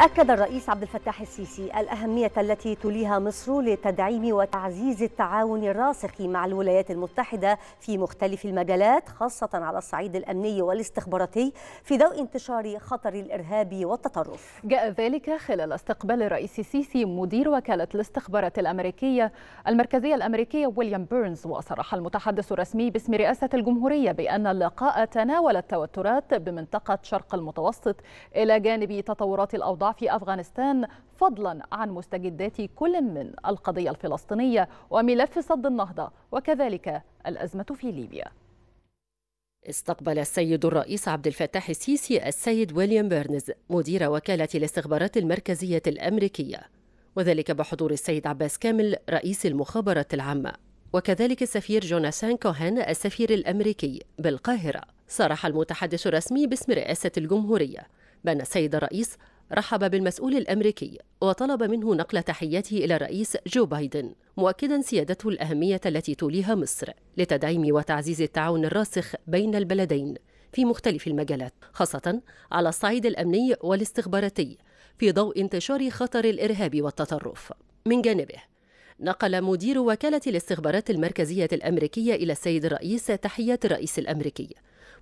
أكد الرئيس عبد الفتاح السيسي الأهمية التي تليها مصر لتدعيم وتعزيز التعاون الراسخ مع الولايات المتحدة في مختلف المجالات خاصة على الصعيد الأمني والاستخباراتي في ضوء انتشار خطر الإرهاب والتطرف. جاء ذلك خلال استقبال الرئيس السيسي مدير وكالة الاستخبارات الأمريكية المركزية الأمريكية ويليام بيرنز وصرح المتحدث الرسمي باسم رئاسة الجمهورية بأن اللقاء تناول التوترات بمنطقة شرق المتوسط إلى جانب تطورات الأوضاع الاوضاع في افغانستان فضلا عن مستجدات كل من القضيه الفلسطينيه وملف صد النهضه وكذلك الازمه في ليبيا استقبل السيد الرئيس عبد الفتاح السيسي السيد ويليام بيرنز مدير وكالة الاستخبارات المركزية الأمريكية وذلك بحضور السيد عباس كامل رئيس المخابرات العامة وكذلك السفير جوناثان كوهان السفير الأمريكي بالقاهرة صرح المتحدث الرسمي باسم رئاسة الجمهورية بأن السيد الرئيس رحب بالمسؤول الامريكي وطلب منه نقل تحياته الى الرئيس جو بايدن مؤكدا سيادته الاهميه التي توليها مصر لتدعيم وتعزيز التعاون الراسخ بين البلدين في مختلف المجالات خاصه على الصعيد الامني والاستخباراتي في ضوء انتشار خطر الارهاب والتطرف من جانبه نقل مدير وكالة الاستخبارات المركزية الأمريكية إلى السيد الرئيس تحية الرئيس الأمريكي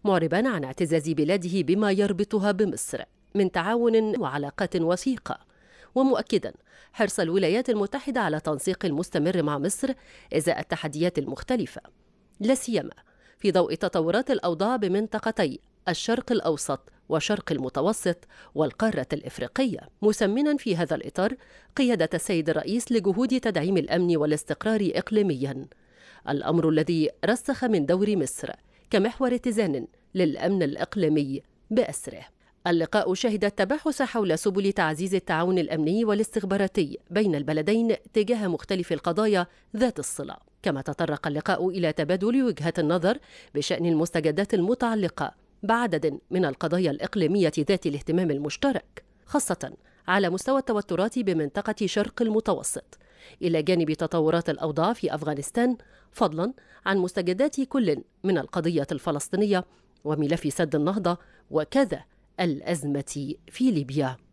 معربا عن اعتزاز بلاده بما يربطها بمصر من تعاون وعلاقات وثيقه ومؤكدا حرص الولايات المتحده على تنسيق المستمر مع مصر ازاء التحديات المختلفه لا سيما في ضوء تطورات الاوضاع بمنطقتي الشرق الاوسط وشرق المتوسط والقاره الافريقيه مسمنا في هذا الاطار قياده السيد الرئيس لجهود تدعيم الامن والاستقرار اقليميا الامر الذي رسخ من دور مصر كمحور اتزان للامن الاقليمي باسره اللقاء شهد التباحث حول سبل تعزيز التعاون الامني والاستخباراتي بين البلدين تجاه مختلف القضايا ذات الصله كما تطرق اللقاء الى تبادل وجهات النظر بشان المستجدات المتعلقه بعدد من القضايا الاقليميه ذات الاهتمام المشترك خاصه على مستوى التوترات بمنطقه شرق المتوسط الى جانب تطورات الاوضاع في افغانستان فضلا عن مستجدات كل من القضيه الفلسطينيه وملف سد النهضه وكذا الأزمة في ليبيا